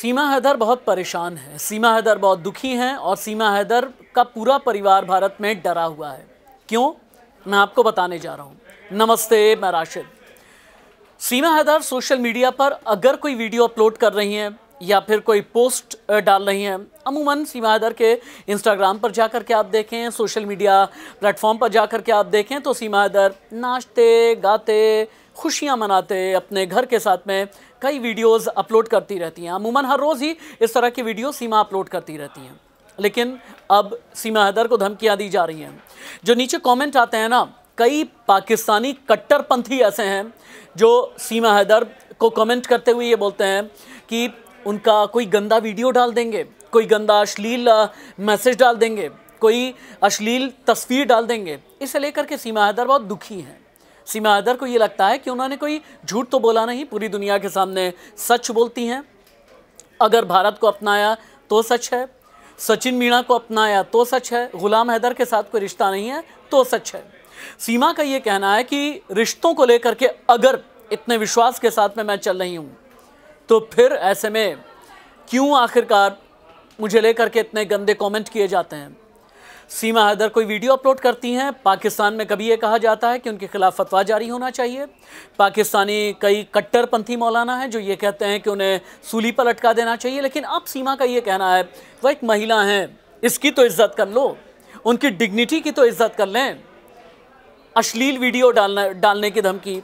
सीमा हैदर बहुत परेशान है सीमा हैदर बहुत दुखी हैं और सीमा हैदर का पूरा परिवार भारत में डरा हुआ है क्यों मैं आपको बताने जा रहा हूँ नमस्ते मैं राशिद सीमा हैदर सोशल मीडिया पर अगर कोई वीडियो अपलोड कर रही हैं या फिर कोई पोस्ट डाल रही हैं अमूमन सीमा हैदर के इंस्टाग्राम पर जा कर के आप देखें सोशल मीडिया प्लेटफॉर्म पर जा कर के आप देखें तो सीमा हैदर नाचते गाते खुशियाँ मनाते अपने घर के साथ में कई वीडियोस अपलोड करती रहती हैं अमूमन हर रोज़ ही इस तरह की वीडियो सीमा अपलोड करती रहती हैं लेकिन अब सीमा हैदर को धमकियाँ दी जा रही हैं जो नीचे कॉमेंट आते हैं ना कई पाकिस्तानी कट्टरपंथी ऐसे हैं जो सीमा हैदर को कमेंट करते हुए ये बोलते हैं कि उनका कोई गंदा वीडियो डाल देंगे कोई गंदा अश्लील मैसेज डाल देंगे कोई अश्लील तस्वीर डाल देंगे इसे लेकर के सीमा हैदर बहुत दुखी हैं सीमा हैदर को ये लगता है कि उन्होंने कोई झूठ तो बोला नहीं पूरी दुनिया के सामने सच बोलती हैं अगर भारत को अपनाया तो सच है सचिन मीणा को अपनाया तो सच है गुलाम हैदर के साथ कोई रिश्ता नहीं है तो सच है सीमा का ये कहना है कि रिश्तों को लेकर के अगर इतने विश्वास के साथ में मैं चल रही हूँ तो फिर ऐसे में क्यों आखिरकार मुझे लेकर के इतने गंदे कमेंट किए जाते हैं सीमा हैदर कोई वीडियो अपलोड करती हैं पाकिस्तान में कभी ये कहा जाता है कि उनके खिलाफ फतवा जारी होना चाहिए पाकिस्तानी कई कट्टरपंथी मौलाना हैं जो ये कहते हैं कि उन्हें सूली पर लटका देना चाहिए लेकिन अब सीमा का ये कहना है वह एक महिला हैं इसकी तो इज्जत कर लो उनकी डिग्निटी की तो इज्जत कर लें अश्लील वीडियो डालना डालने की धमकी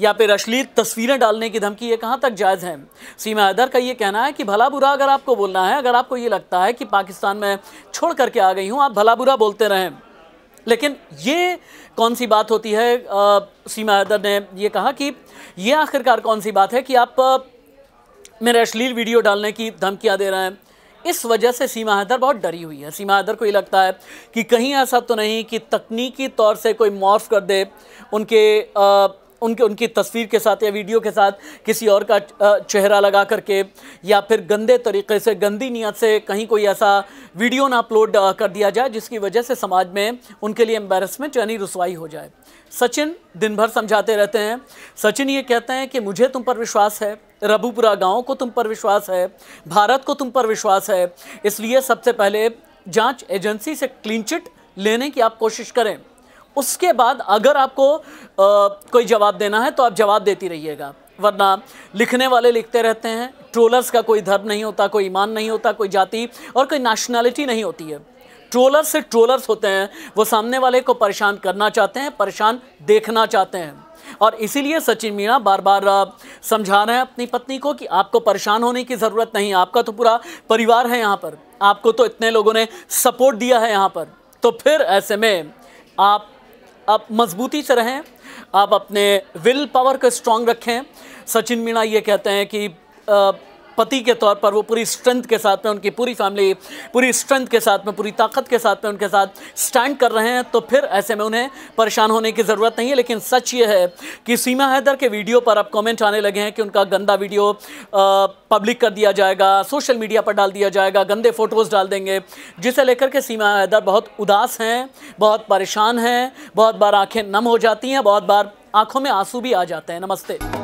या फिर अश्लील तस्वीरें डालने की धमकी ये कहाँ तक जायज़ है सीमा हैदर का ये कहना है कि भला बुरा अगर आपको बोलना है अगर आपको ये लगता है कि पाकिस्तान में छोड़ करके आ गई हूँ आप भला बुरा बोलते रहें लेकिन ये कौन सी बात होती है आ, सीमा हैदर ने ये कहा कि ये आखिरकार कौन सी बात है कि आप मेरे अश्लील वीडियो डालने की धमकियाँ दे रहे हैं इस वजह से सीमा हैदर बहुत डरी हुई है सीमा हैदर को ये लगता है कि कहीं ऐसा तो नहीं कि तकनीकी तौर से कोई मॉर्फ कर दे उनके आ, उनके उनकी तस्वीर के साथ या वीडियो के साथ किसी और का चेहरा लगा करके या फिर गंदे तरीके से गंदी नीयत से कहीं कोई ऐसा वीडियो ना अपलोड कर दिया जाए जिसकी वजह से समाज में उनके लिए एम्बेरसमेंट यानी रसवाई हो जाए सचिन दिन भर समझाते रहते हैं सचिन ये कहते हैं कि मुझे तुम पर विश्वास है रबूपुरा गाँव को तुम पर विश्वास है भारत को तुम पर विश्वास है इसलिए सबसे पहले जाँच एजेंसी से क्लीन चिट लेने की आप कोशिश करें उसके बाद अगर आपको आ, कोई जवाब देना है तो आप जवाब देती रहिएगा वरना लिखने वाले लिखते रहते हैं ट्रोलर्स का कोई धर्म नहीं होता कोई ईमान नहीं होता कोई जाति और कोई नेशनैलिटी नहीं होती है ट्रोलर्स से ट्रोलर्स होते हैं वो सामने वाले को परेशान करना चाहते हैं परेशान देखना चाहते हैं और इसीलिए सचिन मीणा बार बार समझा रहे हैं अपनी पत्नी को कि आपको परेशान होने की ज़रूरत नहीं आपका तो पूरा परिवार है यहाँ पर आपको तो इतने लोगों ने सपोर्ट दिया है यहाँ पर तो फिर ऐसे में आप आप मजबूती से रहें आप अपने विल पावर को स्ट्रांग रखें सचिन मीणा ये कहते हैं कि पति के तौर पर वो पूरी स्ट्रेंथ के साथ में उनकी पूरी फैमिली पूरी स्ट्रेंथ के साथ में पूरी ताकत के साथ में उनके साथ स्टैंड कर रहे हैं तो फिर ऐसे में उन्हें परेशान होने की ज़रूरत नहीं है लेकिन सच ये है कि सीमा हैदर के वीडियो पर अब कमेंट आने लगे हैं कि उनका गंदा वीडियो पब्लिक कर दिया जाएगा सोशल मीडिया पर डाल दिया जाएगा गंदे फ़ोटोज़ डाल देंगे जिसे लेकर के सीमा हैदर बहुत उदास हैं बहुत परेशान हैं बहुत बार आँखें नम हो जाती हैं बहुत बार आंखों में आंसू भी आ जाते हैं नमस्ते